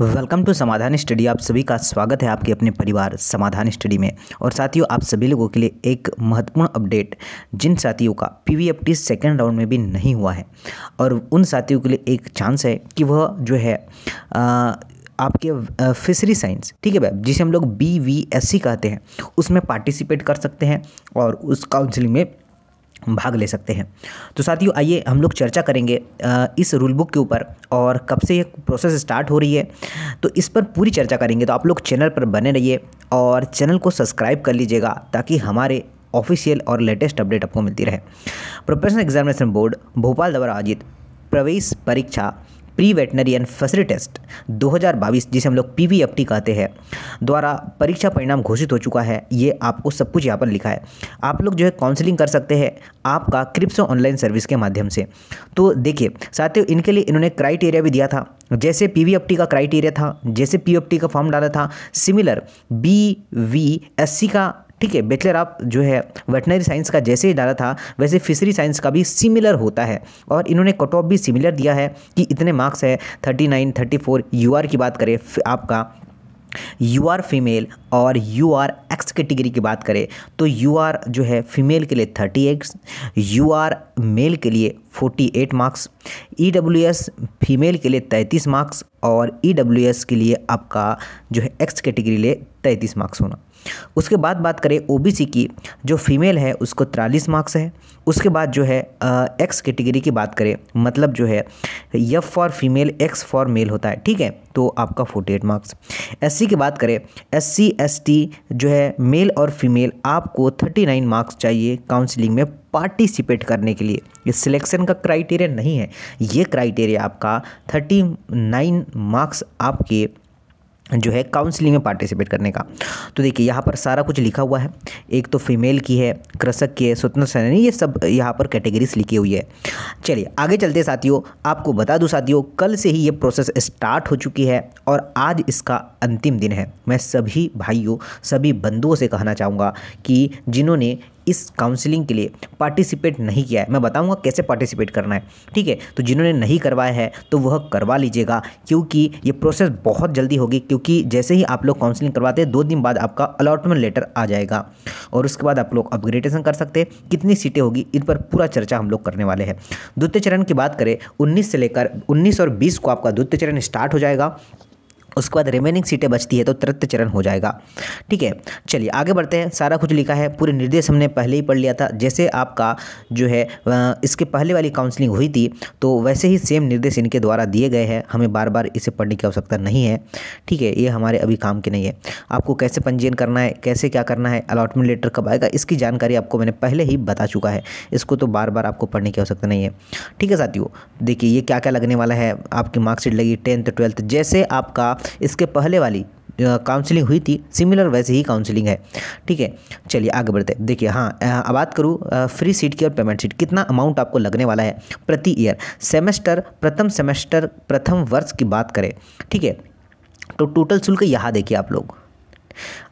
welcome to समाधान study आप सभी का स्वागत है आपके अपने परिवार समाधान स्टडी में और साथियों आप सभी लोगों के लिए एक महत्वपूर्ण अपडेट जिन साथियों का P V F T second round में भी नहीं हुआ है और उन साथियों के लिए एक चांस है कि वह जो है आ, आपके फिशरी साइंस ठीक है भाई जिसे हम लोग बी वी एस सी कहते हैं उसमें पार्टिसिपेट कर सकते हैं और उस काउंसिलिंग में भाग ले सकते हैं तो साथियों आइए हम लोग चर्चा करेंगे इस रूल बुक के ऊपर और कब से ये प्रोसेस स्टार्ट हो रही है तो इस पर पूरी चर्चा करेंगे तो आप लोग चैनल पर बने रहिए और चैनल को सब्सक्राइब कर लीजिएगा ताकि हमारे ऑफिशियल और लेटेस्ट अपडेट आपको मिलती रहे प्रोफेशनल एग्जामिनेशन बोर्ड भोपाल द्वारा आयोजित प्रवेश परीक्षा pre veterinary and fishery test 2022 जिसे हम लोग पी कहते हैं द्वारा परीक्षा परिणाम घोषित हो चुका है ये आपको सब कुछ यहाँ पर लिखा है आप लोग जो है काउंसलिंग कर सकते हैं आपका क्रिप्सो ऑनलाइन सर्विस के माध्यम से तो देखिए साथ ही इनके लिए इन्होंने क्राइटेरिया भी दिया था जैसे पी वी एफ टी का क्राइटेरिया था जैसे पी एफ टी का फॉर्म डाला था similar B V S C का ठीक है बैचलर आप जो है वेटनरी साइंस का जैसे ही डाला था वैसे फिशरी साइंस का भी सिमिलर होता है और इन्होंने कट ऑफ भी सिमिलर दिया है कि इतने मार्क्स है thirty nine thirty four U R की बात करें आपका यू आर फीमेल और यू आर एक्स कैटेगरी की बात करें तो यू आर जो है फीमेल के लिए thirty X U R male के लिए forty eight marks E W S female के लिए तैंतीस मार्क्स और ई डब्ल्यू एस के लिए आपका जो है एक्स कैटेगरी लिए तैंतीस मार्क्स होना उसके बाद बात करें ओबीसी की जो फीमेल है उसको तिरालीस मार्क्स है उसके बाद जो है एक्स कैटेगरी की बात करें मतलब जो है F for female X for male होता है ठीक है तो आपका फोर्टी एट मार्क्स एस की बात करें एस सी एस टी जो है मेल और फीमेल आपको थर्टी नाइन मार्क्स चाहिए काउंसलिंग में पार्टिसिपेट करने के लिए ये सिलेक्शन का क्राइटेरिया नहीं है ये क्राइटेरिया आपका थर्टी नाइन मार्क्स आपके जो है काउंसलिंग में पार्टिसिपेट करने का तो देखिए यहाँ पर सारा कुछ लिखा हुआ है एक तो फीमेल की है कृषक की है स्वतंत्र सेनानी ये सब यहाँ पर कैटेगरीज लिखी हुई है चलिए आगे चलते साथियों आपको बता दूँ साथियों कल से ही ये प्रोसेस स्टार्ट हो चुकी है और आज इसका अंतिम दिन है मैं सभी भाइयों सभी बंधुओं से कहना चाहूँगा कि जिन्होंने इस काउंसलिंग के लिए पार्टिसिपेट नहीं किया है मैं बताऊंगा कैसे पार्टिसिपेट करना है ठीक है तो जिन्होंने नहीं करवाया है तो वह करवा लीजिएगा क्योंकि ये प्रोसेस बहुत जल्दी होगी क्योंकि जैसे ही आप लोग काउंसलिंग करवाते हैं दो दिन बाद आपका अलॉटमेंट लेटर आ जाएगा और उसके बाद आप लोग अपग्रेडेशन कर सकते हैं कितनी सीटें होगी इन पर पूरा चर्चा हम लोग करने वाले हैं द्वितीय चरण की बात करें उन्नीस से लेकर उन्नीस और बीस को आपका द्वितीय चरण स्टार्ट हो जाएगा उसके बाद रिमेनिंग सीटें बचती है तो तृतीय चरण हो जाएगा ठीक है चलिए आगे बढ़ते हैं सारा कुछ लिखा है पूरे निर्देश हमने पहले ही पढ़ लिया था जैसे आपका जो है इसके पहले वाली काउंसलिंग हुई थी तो वैसे ही सेम निर्देश इनके द्वारा दिए गए हैं हमें बार बार इसे पढ़ने की आवश्यकता नहीं है ठीक है ये हमारे अभी काम के नहीं है आपको कैसे पंजीयन करना है कैसे क्या करना है अलॉटमेंट लेटर कब आएगा इसकी जानकारी आपको मैंने पहले ही बता चुका है इसको तो बार बार आपको पढ़ने की आवश्यकता नहीं है ठीक है साथियों देखिए ये क्या क्या लगने वाला है आपकी मार्कशीट लगी टेंथ ट्वेल्थ जैसे आपका इसके पहले वाली काउंसलिंग हुई थी सिमिलर वैसे ही काउंसलिंग है ठीक है चलिए आगे बढ़ते देखिए हाँ अब बात करूँ फ्री सीट की और पेमेंट सीट कितना अमाउंट आपको लगने वाला है प्रति ईयर सेमेस्टर प्रथम सेमेस्टर प्रथम वर्ष की बात करें ठीक है तो टोटल शुल्क यहाँ देखिए आप लोग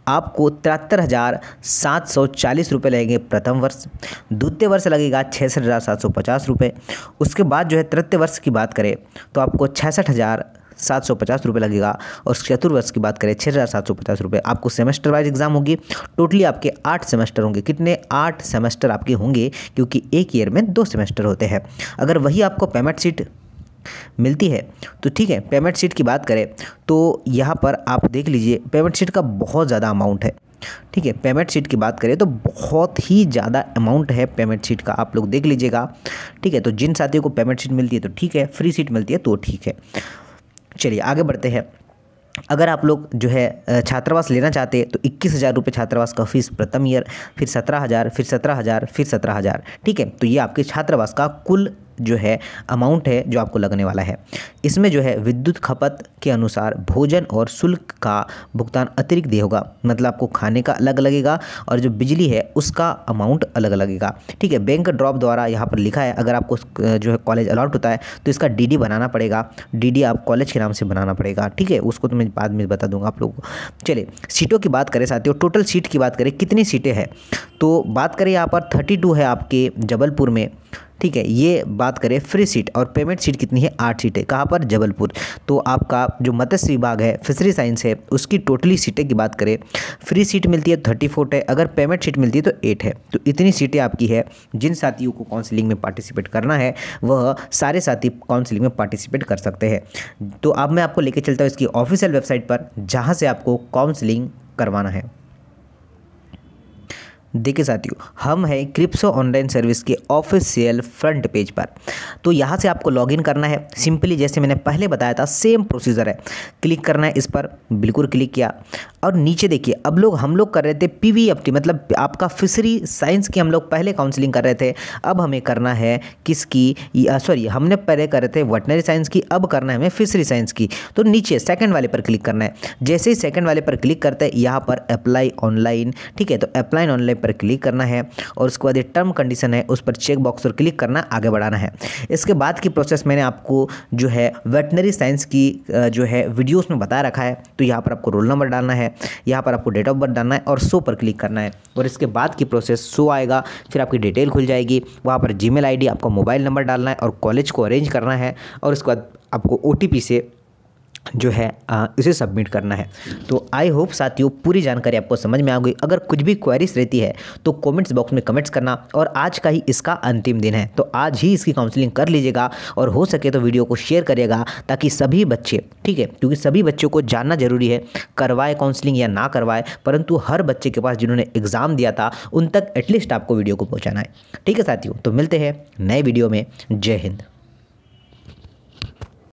आपको तिहत्तर हज़ार सात सौ चालीस रुपये लगेंगे प्रथम वर्ष द्वितीय वर्ष लगेगा छियासठ हज़ार सात सौ पचास रुपये उसके बाद जो है तृतीय वर्ष की बात करें तो आपको छियासठ हज़ार सात सौ पचास रुपये लगेगा और चतुर्वर्ष की बात करें छः हज़ार सात सौ पचास रुपये आपको सेमेस्टर वाइज एग्जाम होगी टोटली आपके आठ सेमेस्टर होंगे कितने आठ सेमेस्टर आपके होंगे क्योंकि एक ईयर में दो सेमेस्टर होते हैं अगर वही आपको पेमेंट सीट मिलती है तो ठीक है पेमेंट सीट की बात करें तो यहाँ पर आप देख लीजिए पेमेंट सीट का बहुत ज़्यादा अमाउंट है ठीक है पेमेंट सीट की बात करें तो बहुत ही ज़्यादा अमाउंट है पेमेंट सीट का आप लोग देख लीजिएगा ठीक है तो जिन साथियों को पेमेंट सीट मिलती है तो ठीक है फ्री सीट मिलती है तो ठीक है चलिए आगे बढ़ते हैं अगर आप लोग जो है छात्रावास लेना चाहते हैं तो इक्कीस हज़ार रुपये छात्रावास का फीस प्रथम ईयर फिर सत्रह हज़ार फिर सत्रह हज़ार फिर सत्रह हज़ार ठीक है तो ये आपके छात्रावास का कुल जो है अमाउंट है जो आपको लगने वाला है इसमें जो है विद्युत खपत के अनुसार भोजन और शुल्क का भुगतान अतिरिक्त दिया होगा मतलब आपको खाने का अलग लगेगा और जो बिजली है उसका अमाउंट अलग लगेगा ठीक है बैंक ड्रॉप द्वारा यहाँ पर लिखा है अगर आपको जो है कॉलेज अलाउट होता है तो इसका डी बनाना पड़ेगा डी आप कॉलेज के नाम से बनाना पड़ेगा ठीक है उसको तो मैं बाद में बता दूंगा आप लोगों को चलिए सीटों की बात करें साथियों टोटल सीट की बात करें कितनी सीटें हैं तो बात करें यहाँ पर थर्टी टू है आपके जबलपुर में ठीक है ये बात करें फ्री सीट और पेमेंट सीट कितनी है आठ सीटें कहाँ पर जबलपुर तो आपका जो मत्स्य विभाग है फिशरी साइंस है उसकी टोटली सीटें की बात करें फ्री सीट मिलती है थर्टी फोर है अगर पेमेंट सीट मिलती है तो एट है तो इतनी सीटें आपकी है जिन साथियों को काउंसलिंग में पार्टिसिपेट करना है वह सारे साथी काउंसिलिंग में पार्टिसिपेट कर सकते हैं तो अब आप मैं आपको लेके चलता हूँ इसकी ऑफिशियल वेबसाइट पर जहाँ से आपको काउंसलिंग करवाना है देखिए साथियों हम हैं क्रिप्सो ऑनलाइन सर्विस के ऑफिशियल फ्रंट पेज पर तो यहाँ से आपको लॉगिन करना है सिंपली जैसे मैंने पहले बताया था सेम प्रोसीजर है क्लिक करना है इस पर बिल्कुल क्लिक किया और नीचे देखिए अब लोग हम लोग कर रहे थे पीवीएफटी मतलब आपका फिशरी साइंस की हम लोग पहले काउंसलिंग कर रहे थे अब हमें करना है किसकी सॉरी हमने पहले कर रहे थे वटनरी साइंस की अब करना है हमें फिशरी साइंस की तो नीचे सेकंड वाले पर क्लिक करना है जैसे ही सेकंड वाले पर क्लिक करते हैं यहाँ पर अप्लाई ऑनलाइन ठीक है तो अप्लाई ऑनलाइन पर क्लिक करना है और उसके बाद ये टर्म कंडीशन है उस पर चेक बॉक्स पर क्लिक करना आगे बढ़ाना है इसके बाद की प्रोसेस मैंने आपको जो है वेटनरी साइंस की जो है वीडियोज़ में बता रखा है तो यहाँ पर आपको रोल नंबर डालना है है यहाँ पर आपको डेट ऑफ बर्थ डालना है और सो पर क्लिक करना है और इसके बाद की प्रोसेस सो आएगा फिर आपकी डिटेल खुल जाएगी वहाँ पर जी मेल आपका मोबाइल नंबर डालना है और कॉलेज को अरेंज करना है और उसके बाद आपको ओ से जो है आ, इसे सबमिट करना है तो आई होप साथियों पूरी जानकारी आपको समझ में आ गई अगर कुछ भी क्वेरीज रहती है तो कमेंट्स बॉक्स में कमेंट्स करना और आज का ही इसका अंतिम दिन है तो आज ही इसकी काउंसलिंग कर लीजिएगा और हो सके तो वीडियो को शेयर करिएगा ताकि सभी बच्चे ठीक है क्योंकि सभी बच्चों को जानना ज़रूरी है करवाए काउंसलिंग या ना करवाए परंतु हर बच्चे के पास जिन्होंने एग्ज़ाम दिया था उन तक एटलीस्ट आपको वीडियो को पहुँचाना है ठीक है साथियों तो मिलते हैं नए वीडियो में जय हिंद